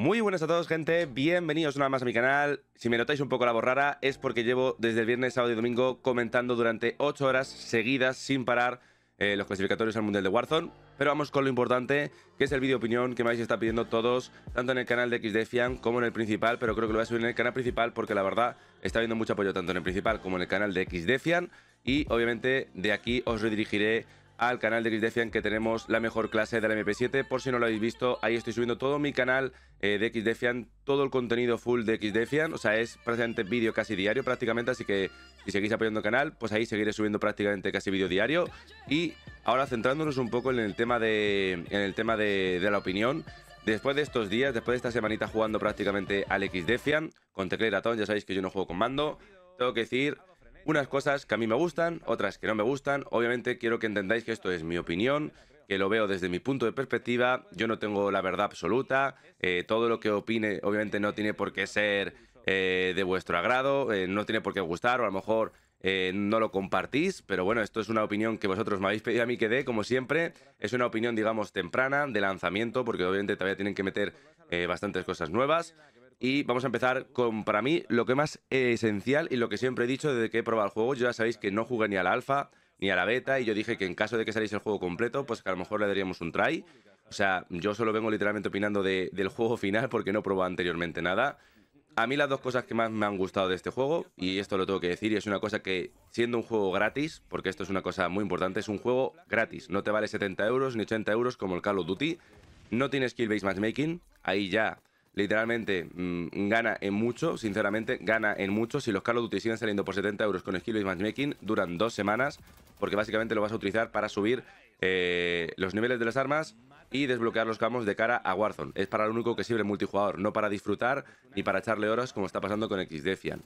Muy buenas a todos, gente. Bienvenidos una más a mi canal. Si me notáis un poco la voz es porque llevo desde el viernes, sábado y domingo comentando durante 8 horas seguidas, sin parar, eh, los clasificatorios al Mundial de Warzone. Pero vamos con lo importante, que es el vídeo opinión que me habéis estado pidiendo todos, tanto en el canal de XDefian como en el principal, pero creo que lo voy a subir en el canal principal porque la verdad está habiendo mucho apoyo tanto en el principal como en el canal de XDefian. Y obviamente de aquí os redirigiré al canal de Xdefian, que tenemos la mejor clase de MP7. Por si no lo habéis visto, ahí estoy subiendo todo mi canal eh, de Xdefian, todo el contenido full de Xdefian, O sea, es prácticamente vídeo casi diario prácticamente, así que si seguís apoyando el canal, pues ahí seguiré subiendo prácticamente casi vídeo diario. Y ahora centrándonos un poco en el tema de, en el tema de, la opinión. Después de estos días, después de esta semanita jugando prácticamente al Xdefian, con teclera ya sabéis que yo no juego con mando, tengo que decir unas cosas que a mí me gustan, otras que no me gustan. Obviamente quiero que entendáis que esto es mi opinión, que lo veo desde mi punto de perspectiva. Yo no tengo la verdad absoluta. Eh, todo lo que opine obviamente no tiene por qué ser eh, de vuestro agrado, eh, no tiene por qué gustar o a lo mejor... no lo compartís, pero bueno, esto es una opinión que vosotros me habéis pedido a mí que dé, como siempre. Es una opinión, digamos, temprana, de lanzamiento, porque obviamente todavía tienen que meter bastantes cosas nuevas y vamos a empezar con, para mí, lo que más esencial y lo que siempre he dicho desde que he probado el juego. ya sabéis que no jugué ni a la alfa ni a la beta y yo dije que en caso de que saliese el juego completo, pues que a lo mejor le daríamos un try. O sea, yo solo vengo literalmente opinando del juego final porque no probó anteriormente nada. A mí las dos cosas que más me han gustado de este juego, y esto lo tengo que decir, y es una cosa que siendo un juego gratis, porque esto es una cosa muy importante, es un juego gratis, no te vale 70 euros ni 80 euros como el Call of Duty, no tiene skill-based matchmaking, ahí ya literalmente mm, gana en mucho, sinceramente, gana en mucho. Si los Call of Duty siguen saliendo por 70 euros con skill y matchmaking, duran dos semanas, porque básicamente lo vas a utilizar para subir eh, los niveles de las armas y desbloquear los camos de cara a Warzone. Es para lo único que sirve el multijugador, no para disfrutar ni para echarle horas como está pasando con Xdefian.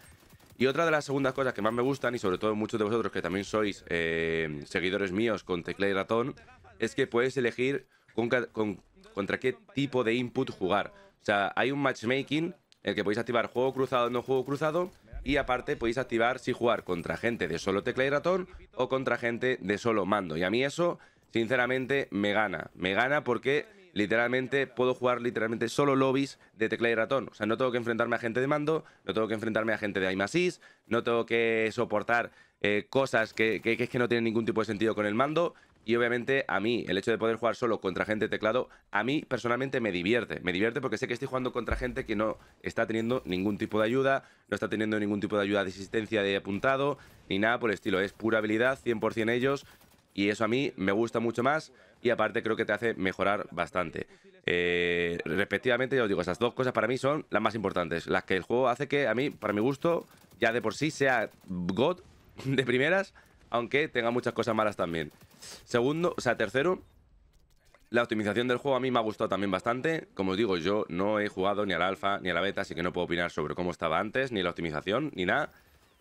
Y otra de las segundas cosas que más me gustan, y sobre todo muchos de vosotros que también sois eh, seguidores míos con tecla y ratón, es que puedes elegir contra qué tipo de input jugar. O sea, hay un matchmaking en el que podéis activar juego cruzado, no juego cruzado, y aparte podéis activar si jugar contra gente de solo tecla y ratón o contra gente de solo mando. Y a mí eso, sinceramente, me gana. Me gana porque literalmente puedo jugar literalmente solo lobbies de tecla y ratón. O sea, no tengo que enfrentarme a gente de mando, no tengo que enfrentarme a gente de IMASIS, no tengo que soportar eh, cosas que, que, que, es que no tienen ningún tipo de sentido con el mando. Y obviamente a mí, el hecho de poder jugar solo contra gente de teclado, a mí personalmente me divierte. Me divierte porque sé que estoy jugando contra gente que no está teniendo ningún tipo de ayuda, no está teniendo ningún tipo de ayuda de asistencia de apuntado, ni nada por el estilo. Es pura habilidad, 100% ellos, y eso a mí me gusta mucho más y aparte creo que te hace mejorar bastante. Eh, respectivamente, ya os digo, esas dos cosas para mí son las más importantes, las que el juego hace que a mí, para mi gusto, ya de por sí sea God de primeras, aunque tenga muchas cosas malas también. Segundo, o sea, tercero, la optimización del juego a mí me ha gustado también bastante. Como os digo, yo no he jugado ni al alfa ni a la beta, así que no puedo opinar sobre cómo estaba antes, ni la optimización, ni nada.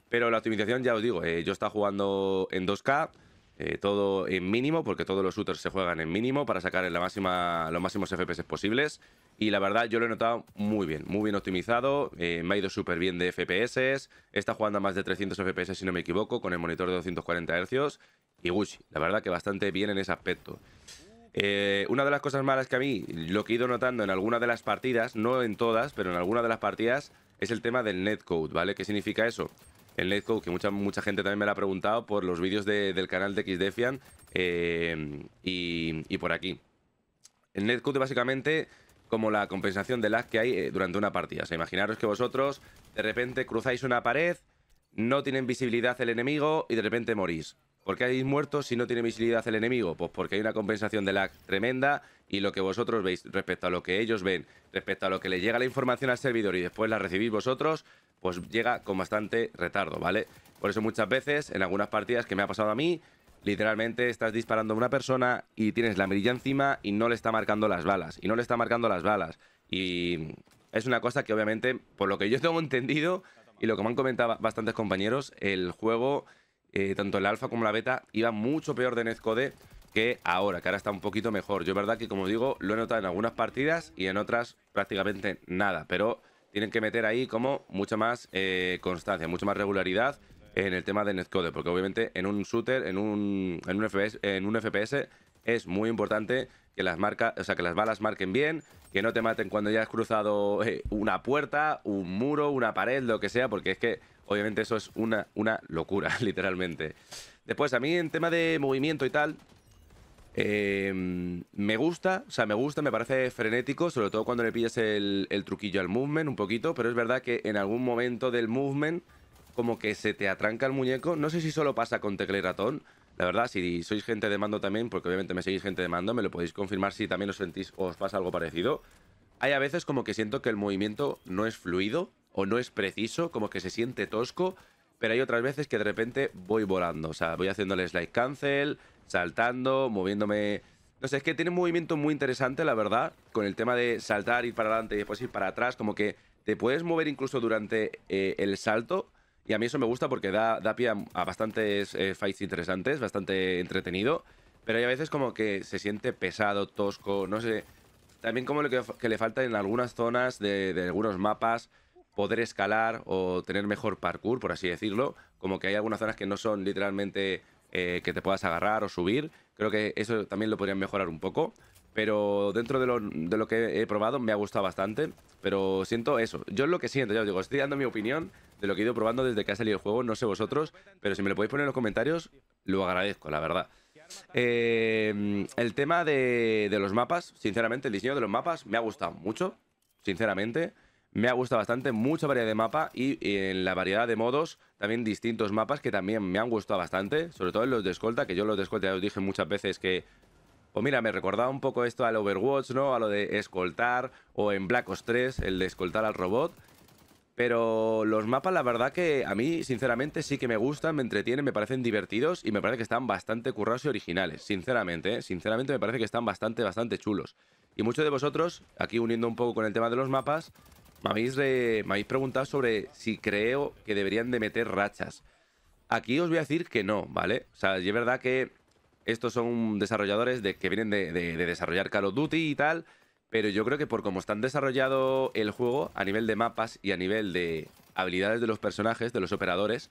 Pero la optimización, ya os digo, eh, yo estaba jugando en 2K, eh, todo en mínimo, porque todos los shooters se juegan en mínimo para sacar la máxima, los máximos FPS posibles. Y la verdad, yo lo he notado muy bien, muy bien optimizado. Eh, me ha ido súper bien de FPS. Está jugando a más de 300 FPS, si no me equivoco, con el monitor de 240 Hz y Gucci. La verdad que bastante bien en ese aspecto. Eh, una de las cosas malas que a mí, lo que he ido notando en alguna de las partidas, no en todas, pero en alguna de las partidas, es el tema del netcode, ¿vale? ¿Qué significa eso? El netcode, que mucha, mucha gente también me lo ha preguntado por los vídeos del canal de Xdefian eh, y, por aquí. El netcode básicamente como la compensación de lag que hay eh, durante una partida. O sea, imaginaros que vosotros de repente cruzáis una pared, no tienen visibilidad el enemigo y de repente morís. ¿Por qué hay muertos si no tiene visibilidad el enemigo? Pues porque hay una compensación de lag tremenda y lo que vosotros veis respecto a lo que ellos ven, respecto a lo que le llega la información al servidor y después la recibís vosotros, pues llega con bastante retardo, ¿vale? Por eso muchas veces, en algunas partidas que me ha pasado a mí, literalmente estás disparando a una persona y tienes la mirilla encima y no le está marcando las balas, y no le está marcando las balas. Y es una cosa que obviamente, por lo que yo tengo entendido y lo que me han comentado bastantes compañeros, el juego eh, tanto el alfa como la beta iba mucho peor de Netcode que ahora, que ahora está un poquito mejor. Yo verdad que, como digo, lo he notado en algunas partidas y en otras prácticamente nada, pero tienen que meter ahí como mucha más eh, constancia, mucha más regularidad en el tema de Netcode, porque obviamente en un shooter, en un, en un, FPS, en un FPS es muy importante que las, marca, o sea, que las balas marquen bien, que no te maten cuando ya has cruzado eh, una puerta, un muro, una pared, lo que sea, porque es que obviamente eso es una, una locura, literalmente. Después, a mí en tema de movimiento y tal, em, me gusta, o sea, me gusta, me parece frenético, sobre todo cuando le pillas el, truquillo al movement un poquito, pero es verdad que en algún momento del movement como que se te atranca el muñeco, no sé si solo pasa con tecla y ratón, la verdad, si sois gente de mando también, porque obviamente me seguís gente de mando, me lo podéis confirmar si también os sentís o os pasa algo parecido. Hay a veces como que siento que el movimiento no es fluido o no es preciso, como que se siente tosco, pero hay otras veces que de repente voy volando, o sea, voy haciéndole slide cancel, saltando, moviéndome... No sé, es que tiene un movimiento muy interesante, la verdad, con el tema de saltar, ir para adelante y después ir para atrás, como que te puedes mover incluso durante eh, el salto y a mí eso me gusta porque da, da pie a, bastantes eh, fights interesantes, bastante entretenido. Pero hay a veces como que se siente pesado, tosco, no sé. También como lo que, le falta en algunas zonas de, algunos mapas poder escalar o tener mejor parkour, por así decirlo. Como que hay algunas zonas que no son literalmente eh, que te puedas agarrar o subir. Creo que eso también lo podrían mejorar un poco. Pero dentro de lo, que he probado me ha gustado bastante. Pero siento eso. Yo lo que siento, ya os digo, estoy dando mi opinión de lo que he ido probando desde que ha salido el juego. No sé vosotros, pero si me lo podéis poner en los comentarios, lo agradezco, la verdad. Eh, el tema de, de los mapas, sinceramente, el diseño de los mapas me ha gustado mucho, sinceramente. Me ha gustado bastante, mucha variedad de mapa y en la variedad de modos, también distintos mapas que también me han gustado bastante, sobre todo en los de escolta, que yo los de escolta ya os dije muchas veces que pues mira, me recordaba un poco esto al Overwatch, ¿no? A lo de escoltar o en Black Ops 3, el de escoltar al robot. Pero los mapas, la verdad que a mí, sinceramente, sí que me gustan, me entretienen, me parecen divertidos y me parece que están bastante currados y originales, sinceramente, ¿eh? Sinceramente me parece que están bastante, bastante chulos. Y muchos de vosotros, aquí uniendo un poco con el tema de los mapas, me habéis preguntado sobre si creo que deberían de meter rachas. Aquí os voy a decir que no, ¿vale? O sea, es verdad que estos son desarrolladores de, que vienen de, desarrollar Call of Duty y tal, pero yo creo que por cómo están desarrollado el juego, a nivel de mapas y a nivel de habilidades de los personajes, de los operadores,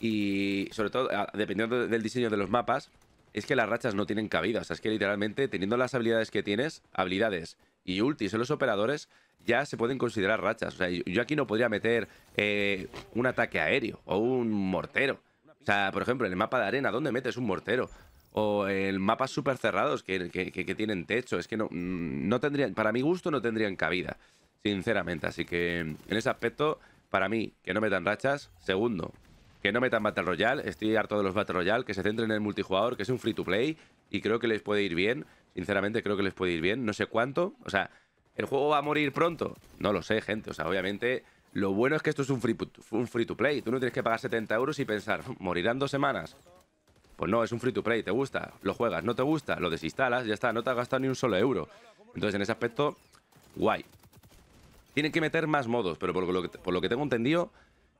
y sobre todo dependiendo del diseño de los mapas, es que las rachas no tienen cabida. O sea, es que literalmente teniendo las habilidades que tienes, habilidades y ultis en los operadores, ya se pueden considerar rachas. O sea, yo aquí no podría meter eh, un ataque aéreo o un mortero. O sea, por ejemplo, en el mapa de arena, ¿dónde metes un mortero? o el mapas súper cerrados que, tienen techo. Es que no, mm, no tendrían, para mi gusto, no tendrían cabida, sinceramente. Así que mm, en ese aspecto, para mí, que no metan rachas. Segundo, que no metan Battle Royale. Estoy harto de los Battle Royale, que se centren en el multijugador, que es un free to play y creo que les puede ir bien. Sinceramente, creo que les puede ir bien. No sé cuánto. O sea, ¿el juego va a morir pronto? No lo sé, gente. O sea, obviamente. Lo bueno es que esto es un free, un free to play. Tú no tienes que pagar 70 euros y pensar, morirán dos semanas. Pues no, es un free to play, te gusta, lo juegas, no te gusta, lo desinstalas, ya está, no te has gastado ni un solo euro. Entonces, en ese aspecto, guay. Tienen que meter más modos, pero por lo que, tengo entendido,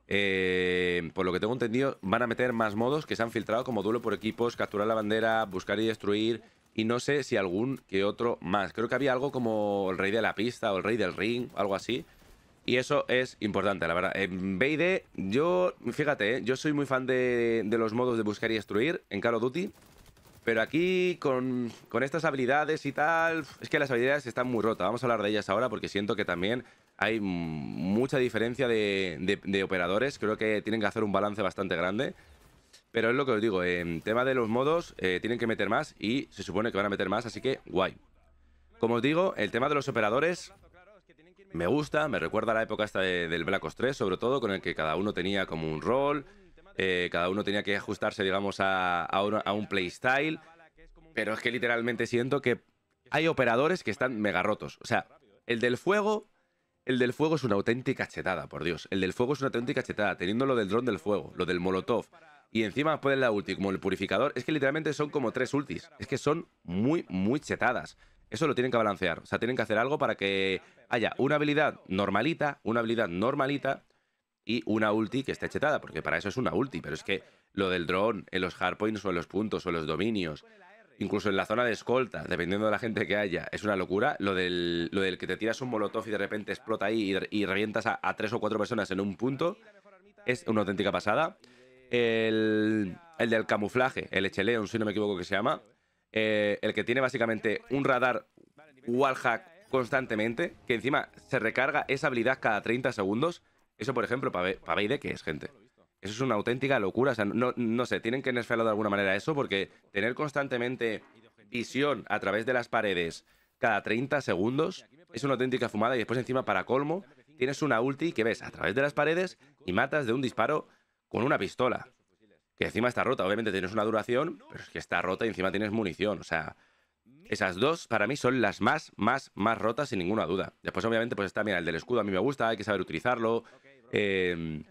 eh, por lo que tengo entendido, van a meter más modos que se han filtrado como duelo por equipos, capturar la bandera, buscar y destruir, y no sé si algún que otro más. Creo que había algo como el rey de la pista o el rey del ring, algo así, y eso es importante, la verdad. En BD, yo, fíjate, ¿eh? yo soy muy fan de, los modos de buscar y destruir en Call of Duty. Pero aquí, con, estas habilidades y tal, es que las habilidades están muy rotas. Vamos a hablar de ellas ahora porque siento que también hay mucha diferencia de, operadores. Creo que tienen que hacer un balance bastante grande. Pero es lo que os digo, en tema de los modos, eh, tienen que meter más y se supone que van a meter más, así que guay. Como os digo, el tema de los operadores me gusta, me recuerda a la época esta del Black Ops 3, sobre todo, con el que cada uno tenía como un rol, eh, cada uno tenía que ajustarse, digamos, a, un, playstyle, pero es que literalmente siento que hay operadores que están mega rotos. O sea, el del fuego el del fuego es una auténtica chetada, por Dios. El del fuego es una auténtica chetada, teniendo lo del dron del fuego, lo del molotov. Y encima pueden la ulti como el purificador. Es que literalmente son como tres ultis. Es que son muy, muy chetadas. Eso lo tienen que balancear. O sea, tienen que hacer algo para que haya una habilidad normalita, una habilidad normalita y una ulti que esté chetada, porque para eso es una ulti. Pero es que lo del dron en los hardpoints o en los puntos o en los dominios, incluso en la zona de escolta, dependiendo de la gente que haya, es una locura. Lo del, lo del que te tiras un molotov y de repente explota ahí y, revientas a, tres o cuatro personas en un punto es una auténtica pasada. El, el del camuflaje, el echeleon, si no me equivoco que se llama, eh, el que tiene básicamente un radar wallhack constantemente, que encima se recarga esa habilidad cada 30 segundos. Eso, por ejemplo, para ¿qué que es gente. Eso es una auténtica locura. O sea, no, no sé, tienen que nerfearlo de alguna manera eso, porque tener constantemente visión a través de las paredes cada 30 segundos es una auténtica fumada. Y después, encima, para colmo, tienes una ulti que ves a través de las paredes y matas de un disparo con una pistola que encima está rota. Obviamente tienes una duración, pero es que está rota y encima tienes munición. O sea, esas dos para mí son las más, más, más rotas sin ninguna duda. Después, obviamente, pues está, mira, el del escudo a mí me gusta, hay que saber utilizarlo. Em,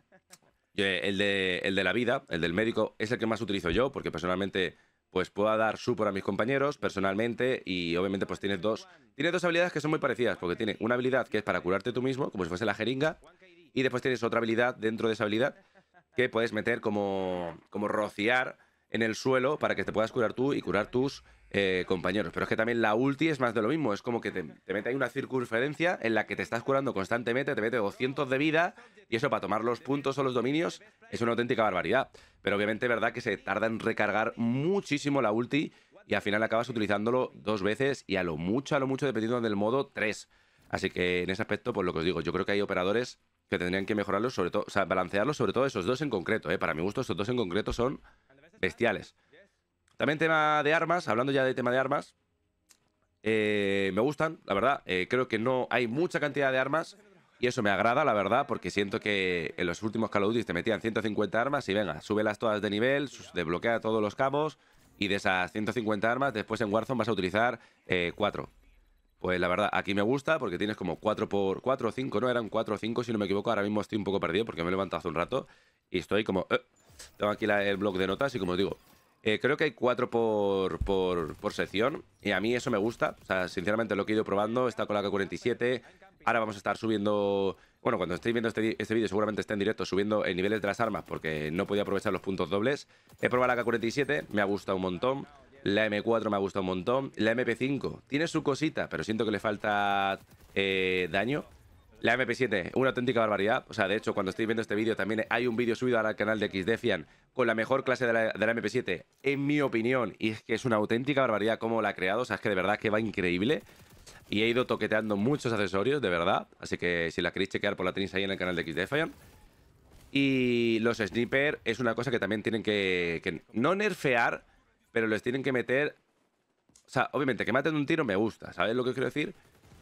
el, de, el de la vida, el del médico, es el que más utilizo yo, porque personalmente pues puedo dar support a mis compañeros personalmente y obviamente pues tienes dos, tienes dos habilidades que son muy parecidas, porque tiene una habilidad que es para curarte tú mismo, como si fuese la jeringa, y después tienes otra habilidad dentro de esa habilidad que puedes meter como, como rociar en el suelo para que te puedas curar tú y curar tus eh, compañeros. Pero es que también la ulti es más de lo mismo. Es como que te, mete ahí una circunferencia en la que te estás curando constantemente, te mete 200 de vida y eso para tomar los puntos o los dominios es una auténtica barbaridad. Pero obviamente, es verdad que se tarda en recargar muchísimo la ulti y al final acabas utilizándolo dos veces y a lo mucho, a lo mucho, dependiendo del modo, tres. Así que en ese aspecto, pues lo que os digo, yo creo que hay operadores que tendrían que mejorarlos, sobre todo, o sea, balancearlos, sobre todo esos dos en concreto. ¿eh? Para mi gusto, esos dos en concreto son bestiales. También tema de armas, hablando ya de tema de armas. Eh, me gustan, la verdad. Eh, creo que no hay mucha cantidad de armas. Y eso me agrada, la verdad, porque siento que en los últimos Call of Duty te metían 150 armas y venga, súbelas todas de nivel, desbloquea todos los cabos. Y de esas 150 armas, después en Warzone vas a utilizar 4. Eh, pues la verdad, aquí me gusta porque tienes como 4 por 4 o 5, ¿no? Eran 4 o 5, si no me equivoco. Ahora mismo estoy un poco perdido porque me he levantado hace un rato y estoy como... Eh, tengo aquí el blog de notas y como os digo, eh, creo que hay 4 por, por, sección y a mí eso me gusta. O sea, sinceramente lo que he ido probando está con la K47. Ahora vamos a estar subiendo... Bueno, cuando estéis viendo este, este vídeo seguramente esté en directo subiendo el niveles de las armas porque no podía aprovechar los puntos dobles. He probado la K47, me ha gustado un montón. La M4 me ha gustado un montón. La MP5 tiene su cosita, pero siento que le falta eh, daño. La MP7, una auténtica barbaridad. O sea, de hecho, cuando estoy viendo este vídeo, también hay un vídeo subido al canal de Xdefian con la mejor clase de la, MP7, en mi opinión. Y es que es una auténtica barbaridad como la ha creado. O sea, es que de verdad que va increíble. Y he ido toqueteando muchos accesorios, de verdad. Así que si la queréis chequear, por la tenéis ahí en el canal de Xdefian. Y los snipers es una cosa que también tienen que no nerfear, pero les tienen que meter. O sea, obviamente que maten un tiro me gusta, ¿sabes lo que quiero decir?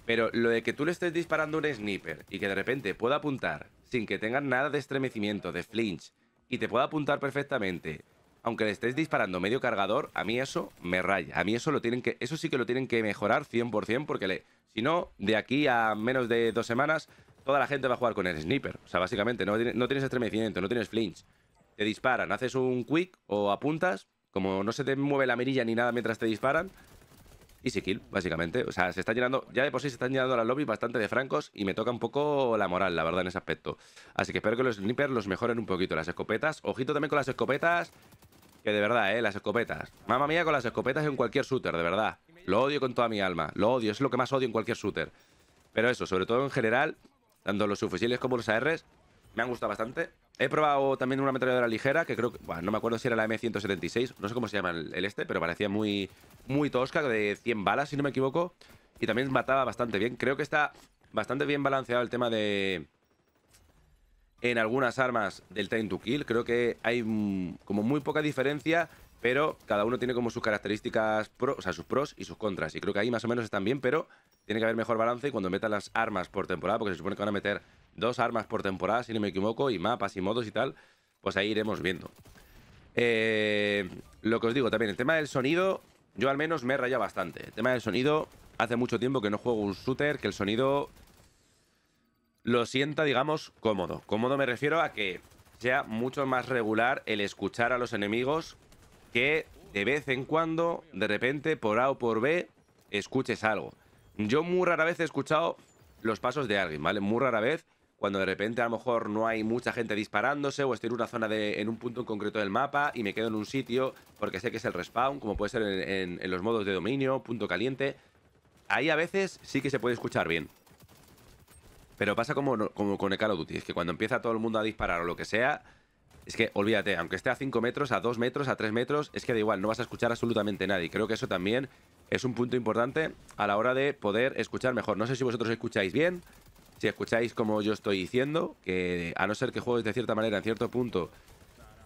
Pero lo de que tú le estés disparando un sniper y que de repente pueda apuntar sin que tengan nada de estremecimiento, de flinch, y te pueda apuntar perfectamente, aunque le estés disparando medio cargador, a mí eso me raya. A mí eso lo tienen que eso sí que lo tienen que mejorar 100% porque le, si no, de aquí a menos de dos semanas toda la gente va a jugar con el sniper. O sea, básicamente no, no tienes estremecimiento, no tienes flinch. Te disparan, haces un quick o apuntas como no se te mueve la mirilla ni nada mientras te disparan, easy kill, básicamente. O sea, se está llenando, ya de por sí se están llenando las lobbies bastante de francos y me toca un poco la moral, la verdad, en ese aspecto. Así que espero que los snipers los mejoren un poquito. Las escopetas, ojito también con las escopetas, que de verdad, eh, las escopetas. Mamma mía con las escopetas en cualquier shooter, de verdad. Lo odio con toda mi alma, lo odio, es lo que más odio en cualquier shooter. Pero eso, sobre todo en general, tanto los suficientes como los ARs, me han gustado bastante. He probado también una ametralladora ligera, que creo que... Bueno, no me acuerdo si era la M176, no sé cómo se llama el, este, pero parecía muy, muy tosca, de 100 balas, si no me equivoco. Y también mataba bastante bien. Creo que está bastante bien balanceado el tema de... En algunas armas del Time to Kill, creo que hay mm, como muy poca diferencia, pero cada uno tiene como sus características, pros, o sea, sus pros y sus contras. Y creo que ahí más o menos están bien, pero tiene que haber mejor balance y cuando metan las armas por temporada, porque se supone que van a meter dos armas por temporada, si no me equivoco, y mapas y modos y tal, pues ahí iremos viendo. Eh, lo que os digo también, el tema del sonido, yo al menos me he rayado bastante. El tema del sonido, hace mucho tiempo que no juego un shooter, que el sonido lo sienta, digamos, cómodo. Cómodo me refiero a que sea mucho más regular el escuchar a los enemigos que de vez en cuando, de repente, por A o por B, escuches algo. Yo muy rara vez he escuchado los pasos de alguien, ¿vale? Muy rara vez cuando de repente a lo mejor no hay mucha gente disparándose o estoy en una zona de, en un punto en concreto del mapa y me quedo en un sitio porque sé que es el respawn, como puede ser en, los modos de dominio, punto caliente. Ahí a veces sí que se puede escuchar bien. Pero pasa como, como con el Call Duty, es que cuando empieza todo el mundo a disparar o lo que sea, es que olvídate, aunque esté a 5 metros, a 2 metros, a 3 metros, es que da igual, no vas a escuchar absolutamente nadie. Creo que eso también es un punto importante a la hora de poder escuchar mejor. No sé si vosotros escucháis bien, si escucháis como yo estoy diciendo, que a no ser que juegues de cierta manera en cierto punto,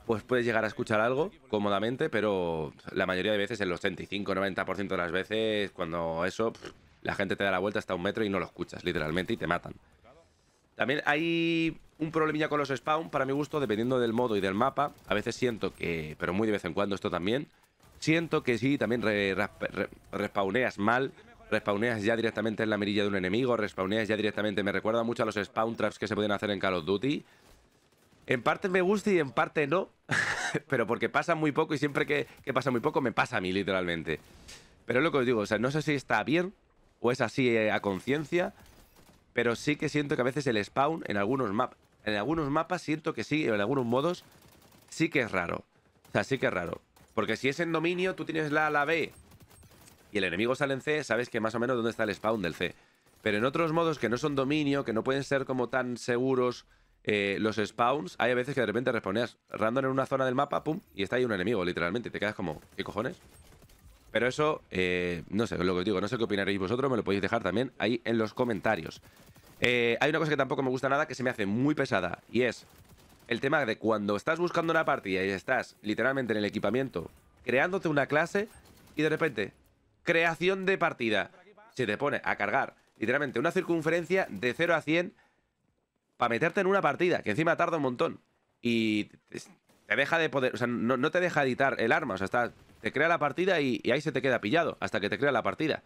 pues puedes llegar a escuchar algo cómodamente, pero la mayoría de veces, el 85-90% de las veces, cuando eso, la gente te da la vuelta hasta un metro y no lo escuchas, literalmente, y te matan. También hay un problemilla con los spawn, para mi gusto, dependiendo del modo y del mapa. A veces siento que, pero muy de vez en cuando esto también, siento que sí, también respawneas mal respawneas ya directamente en la mirilla de un enemigo, respawneas ya directamente. Me recuerda mucho a los spawn traps que se podían hacer en Call of Duty. En parte me gusta y en parte no, pero porque pasa muy poco y siempre que, pasa muy poco me pasa a mí literalmente. Pero es lo que os digo, o sea, no sé si está bien o es así eh, a conciencia, pero sí que siento que a veces el spawn en algunos mapas, en algunos mapas siento que sí, en algunos modos sí que es raro. O sea, sí que es raro. Porque si es en dominio, tú tienes la la B el enemigo sale en C, sabes que más o menos dónde está el spawn del C. Pero en otros modos que no son dominio, que no pueden ser como tan seguros eh, los spawns, hay a veces que de repente respondes random en una zona del mapa, pum, y está ahí un enemigo, literalmente. te quedas como, ¿qué cojones? Pero eso, eh, no sé, lo que os digo, no sé qué opinaréis vosotros, me lo podéis dejar también ahí en los comentarios. Eh, hay una cosa que tampoco me gusta nada, que se me hace muy pesada, y es el tema de cuando estás buscando una partida y estás literalmente en el equipamiento, creándote una clase, y de repente creación de partida. Se te pone a cargar literalmente una circunferencia de 0 a 100 para meterte en una partida, que encima tarda un montón. Y te deja de poder, o sea, no, te deja editar el arma, o sea, te crea la partida y, y, ahí se te queda pillado, hasta que te crea la partida.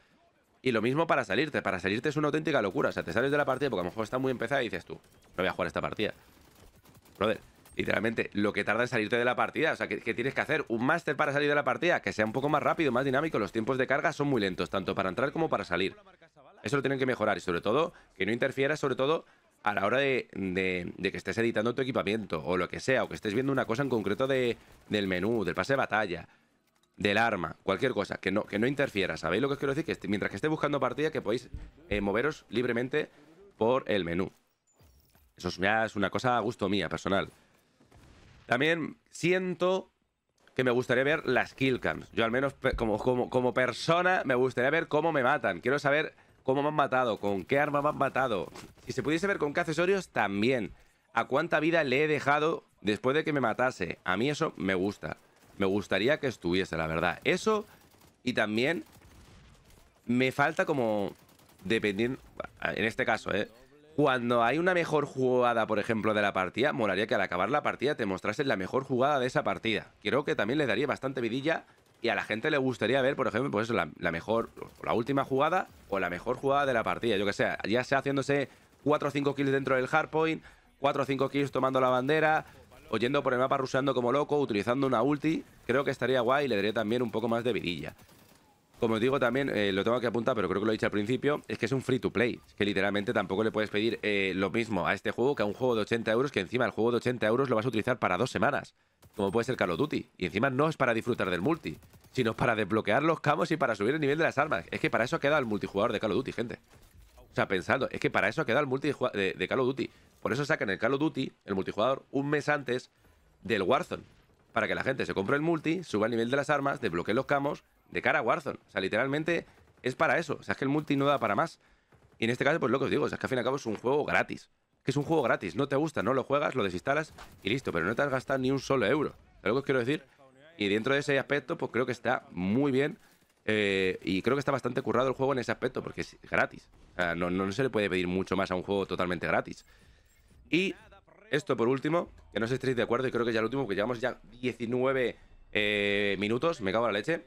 Y lo mismo para salirte, para salirte es una auténtica locura, o sea, te sales de la partida porque a lo mejor está muy empezada y dices tú, no voy a jugar esta partida. Brother, literalmente lo que tarda en salirte de la partida. O sea, que, tienes que hacer un máster para salir de la partida, que sea un poco más rápido, más dinámico. Los tiempos de carga son muy lentos, tanto para entrar como para salir. Eso lo tienen que mejorar y sobre todo que no interfiera, sobre todo a la hora de, que estés editando tu equipamiento o lo que sea, o que estés viendo una cosa en concreto de, del menú, del pase de batalla, del arma, cualquier cosa, que no, que no interfiera. ¿Sabéis lo que os quiero decir? Que mientras que esté buscando partida, que podéis eh, moveros libremente por el menú. Eso es una cosa a gusto mía, personal. También siento que me gustaría ver las killcams. Yo al menos como, como, como persona me gustaría ver cómo me matan. Quiero saber cómo me han matado, con qué arma me han matado. Si se pudiese ver con qué accesorios, también. A cuánta vida le he dejado después de que me matase. A mí eso me gusta. Me gustaría que estuviese, la verdad. Eso y también me falta como... Dependiendo... En este caso, ¿eh? cuando hay una mejor jugada, por ejemplo, de la partida, molaría que al acabar la partida te mostrasen la mejor jugada de esa partida. Creo que también le daría bastante vidilla y a la gente le gustaría ver, por ejemplo, pues la, la mejor, la última jugada o la mejor jugada de la partida. Yo que sé, ya sea haciéndose 4 o 5 kills dentro del hardpoint, 4 o 5 kills tomando la bandera, o yendo por el mapa rusando como loco, utilizando una ulti. Creo que estaría guay y le daría también un poco más de vidilla como digo también, eh, lo tengo que apuntar, pero creo que lo he dicho al principio, es que es un free to play. que literalmente tampoco le puedes pedir eh, lo mismo a este juego que a un juego de 80 euros, que encima el juego de 80 euros lo vas a utilizar para dos semanas, como puede ser Call of Duty. Y encima no es para disfrutar del multi, sino para desbloquear los camos y para subir el nivel de las armas. Es que para eso ha quedado el multijugador de Call of Duty, gente. O sea, pensando, es que para eso ha quedado el multijugador de, de Call of Duty. Por eso sacan el Call of Duty, el multijugador, un mes antes del Warzone. Para que la gente se compre el multi, suba el nivel de las armas, desbloquee los camos de cara a Warzone. O sea, literalmente es para eso. O sea, es que el multi no da para más. Y en este caso, pues lo que os digo, o sea, es que al fin y al cabo es un juego gratis. Que es un juego gratis, no te gusta, no lo juegas, lo desinstalas y listo, pero no te has gastado ni un solo euro. Es que os quiero decir. Y dentro de ese aspecto, pues creo que está muy bien. Eh, y creo que está bastante currado el juego en ese aspecto, porque es gratis. O sea, no, se le puede pedir mucho más a un juego totalmente gratis. Y esto por último, que no sé si estéis de acuerdo, y creo que ya el último, que llevamos ya 19 eh, minutos, me cago en la leche.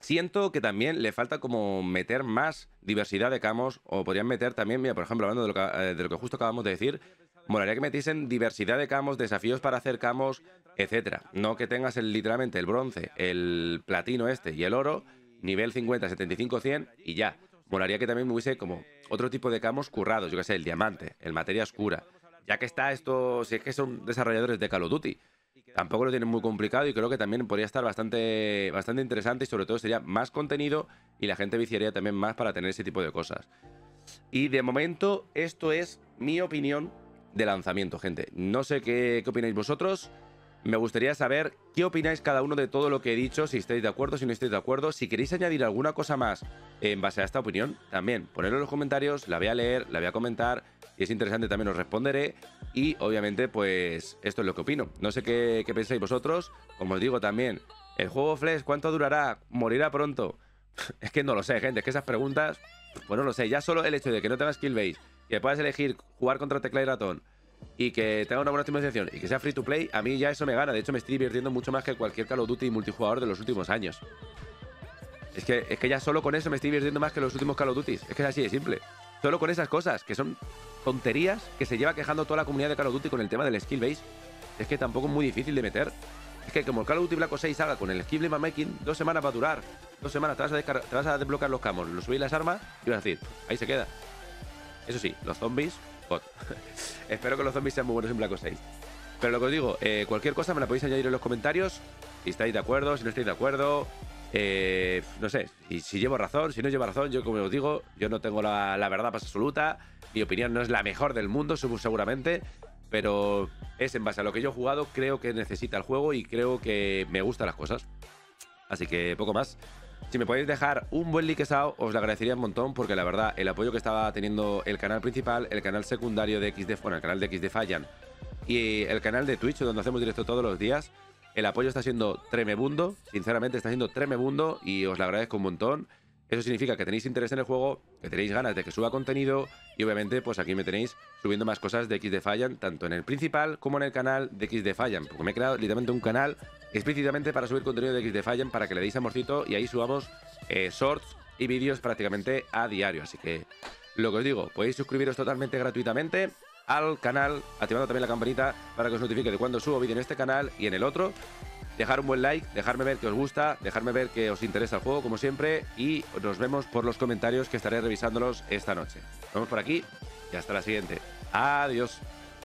Siento que también le falta como meter más diversidad de camos, o podrían meter también, mira, por ejemplo, hablando eh, de lo que, justo acabamos de decir, molaría que metiesen diversidad de camos, desafíos para hacer camos, etcétera. No que tengas literalmente el bronce, el platino este y el oro, nivel 50, 75, 100 y ya. Molaría que también hubiese como otro tipo de camos currados, yo qué sé, el diamante, el materia oscura. Ya que está esto, si es que son desarrolladores de Call of Duty, tampoco lo tienen muy complicado y creo que también podría estar bastante, bastante interesante y sobre todo sería más contenido y la gente viciaría también más para tener ese tipo de cosas. Y de momento esto es mi opinión de lanzamiento, gente. No sé qué, qué opináis vosotros. Me gustaría saber qué opináis cada uno de todo lo que he dicho, si estáis de acuerdo, si no estáis de acuerdo. Si queréis añadir alguna cosa más en base a esta opinión, también ponedlo en los comentarios, la voy a leer, la voy a comentar. Si es interesante también os responderé. Y obviamente, pues esto es lo que opino. No sé qué, pensáis vosotros. Como os digo también, ¿el juego Flash cuánto durará? ¿Morirá pronto? es que no lo sé, gente. Es que esas preguntas, pues no lo sé. Ya solo el hecho de que no tengas kill base, que puedas elegir jugar contra tecla y ratón y que tenga una buena optimización y que sea free to play, a mí ya eso me gana. De hecho, me estoy divirtiendo mucho más que cualquier Call of Duty multijugador de los últimos años. Es que, es que ya solo con eso me estoy divirtiendo más que los últimos Call of Duty. Es que es así de simple. Solo con esas cosas, que son tonterías que se lleva quejando toda la comunidad de Call of Duty con el tema del skill base. Es que tampoco es muy difícil de meter. Es que como el Call of Duty Black Ops 6 salga con el skill base making, dos semanas va a durar. Dos semanas te vas a, te vas a desbloquear los camos, lo subís las armas y vas a decir, ahí se queda. Eso sí, los zombies pues, espero que los zombies sean muy buenos en Black Ops 6. Pero lo que os digo, eh, cualquier cosa me la podéis añadir en los comentarios. Si estáis de acuerdo, si no estáis de acuerdo. Eh, no sé, y si llevo razón, si no llevo razón, yo como os digo, yo no tengo la, la verdad más absoluta. Mi opinión no es la mejor del mundo, seguramente. Pero es en base a lo que yo he jugado, creo que necesita el juego y creo que me gustan las cosas. Así que poco más. Si me podéis dejar un buen liquesao, os lo agradecería un montón, porque la verdad, el apoyo que estaba teniendo el canal principal, el canal secundario de XD, bueno, el canal de de y el canal de Twitch, donde hacemos directo todos los días, el apoyo está siendo tremebundo, sinceramente está siendo tremebundo y os lo agradezco un montón. Eso significa que tenéis interés en el juego, que tenéis ganas de que suba contenido y obviamente pues aquí me tenéis subiendo más cosas de X Fallan tanto en el principal como en el canal de X Fallan porque me he creado literalmente un canal explícitamente para subir contenido de X Fallan para que le deis amorcito y ahí subamos eh, shorts y vídeos prácticamente a diario, así que lo que os digo, podéis suscribiros totalmente gratuitamente al canal, activando también la campanita para que os notifique de cuando subo vídeo en este canal y en el otro dejar un buen like, dejarme ver que os gusta, dejarme ver que os interesa el juego, como siempre, y nos vemos por los comentarios que estaré revisándolos esta noche. Nos vemos por aquí y hasta la siguiente. Adiós.